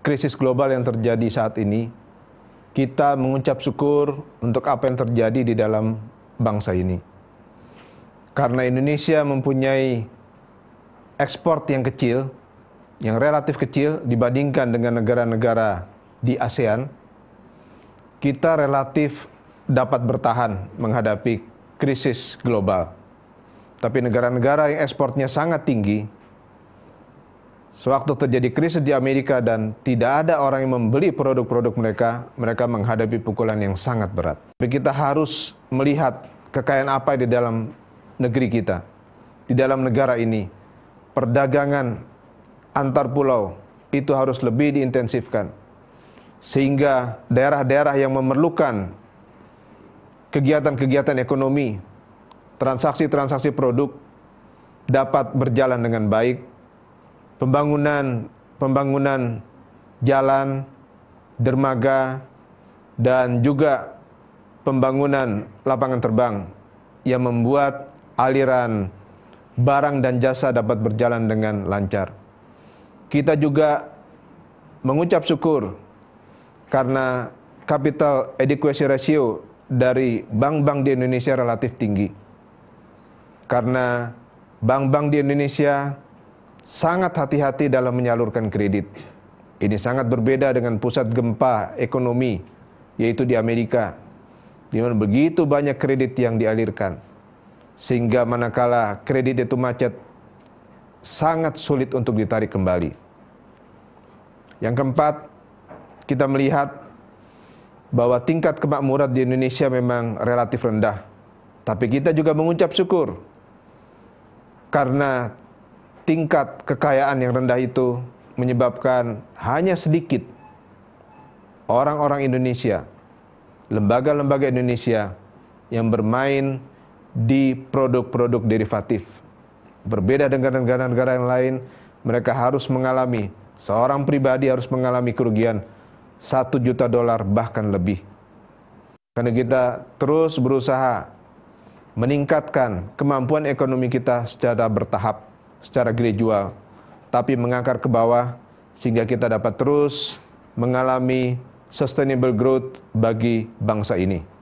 krisis global yang terjadi saat ini, kita mengucap syukur untuk apa yang terjadi di dalam bangsa ini. Karena Indonesia mempunyai ekspor yang kecil, yang relatif kecil dibandingkan dengan negara-negara di ASEAN, kita relatif dapat bertahan menghadapi krisis global. Tapi negara-negara yang ekspornya sangat tinggi, Sewaktu terjadi krisis di Amerika dan tidak ada orang yang membeli produk-produk mereka, mereka menghadapi pukulan yang sangat berat. Tapi kita harus melihat kekayaan apa di dalam negeri kita, di dalam negara ini. Perdagangan antar pulau itu harus lebih diintensifkan. Sehingga daerah-daerah yang memerlukan kegiatan-kegiatan ekonomi, transaksi-transaksi produk dapat berjalan dengan baik pembangunan pembangunan jalan, dermaga dan juga pembangunan lapangan terbang yang membuat aliran barang dan jasa dapat berjalan dengan lancar. Kita juga mengucap syukur karena capital adequacy ratio dari bank-bank di Indonesia relatif tinggi. Karena bank-bank di Indonesia sangat hati-hati dalam menyalurkan kredit. Ini sangat berbeda dengan pusat gempa ekonomi, yaitu di Amerika, di mana begitu banyak kredit yang dialirkan. Sehingga manakala kredit itu macet, sangat sulit untuk ditarik kembali. Yang keempat, kita melihat bahwa tingkat kemakmuran di Indonesia memang relatif rendah. Tapi kita juga mengucap syukur karena tingkat kekayaan yang rendah itu menyebabkan hanya sedikit orang-orang Indonesia, lembaga-lembaga Indonesia yang bermain di produk-produk derivatif. Berbeda dengan negara-negara yang lain, mereka harus mengalami, seorang pribadi harus mengalami kerugian 1 juta dolar bahkan lebih. Karena kita terus berusaha meningkatkan kemampuan ekonomi kita secara bertahap secara gradual, tapi mengakar ke bawah sehingga kita dapat terus mengalami sustainable growth bagi bangsa ini.